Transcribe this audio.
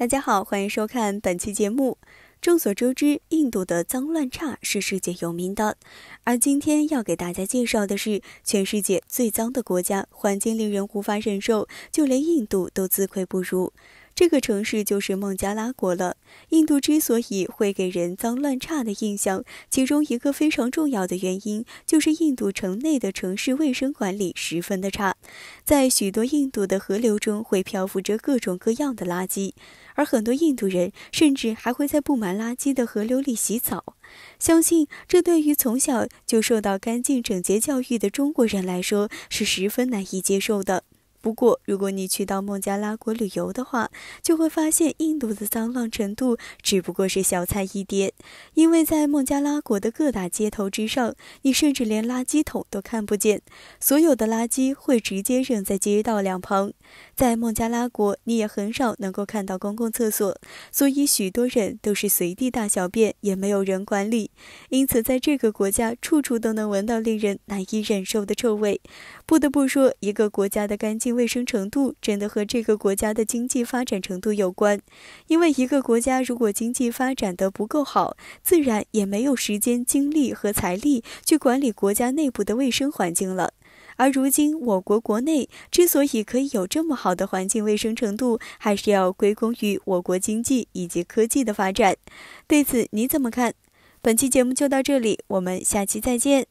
大家好，欢迎收看本期节目。众所周知，印度的脏乱差是世界有名的，而今天要给大家介绍的是全世界最脏的国家，环境令人无法忍受，就连印度都自愧不如。这个城市就是孟加拉国了。印度之所以会给人脏乱差的印象，其中一个非常重要的原因就是印度城内的城市卫生管理十分的差。在许多印度的河流中会漂浮着各种各样的垃圾，而很多印度人甚至还会在布满垃圾的河流里洗澡。相信这对于从小就受到干净整洁教育的中国人来说是十分难以接受的。不过，如果你去到孟加拉国旅游的话，就会发现印度的脏乱程度只不过是小菜一碟。因为在孟加拉国的各大街头之上，你甚至连垃圾桶都看不见，所有的垃圾会直接扔在街道两旁。在孟加拉国，你也很少能够看到公共厕所，所以许多人都是随地大小便，也没有人管理。因此，在这个国家，处处都能闻到令人难以忍受的臭味。不得不说，一个国家的干净。卫生程度真的和这个国家的经济发展程度有关，因为一个国家如果经济发展的不够好，自然也没有时间、精力和财力去管理国家内部的卫生环境了。而如今我国国内之所以可以有这么好的环境卫生程度，还是要归功于我国经济以及科技的发展。对此你怎么看？本期节目就到这里，我们下期再见。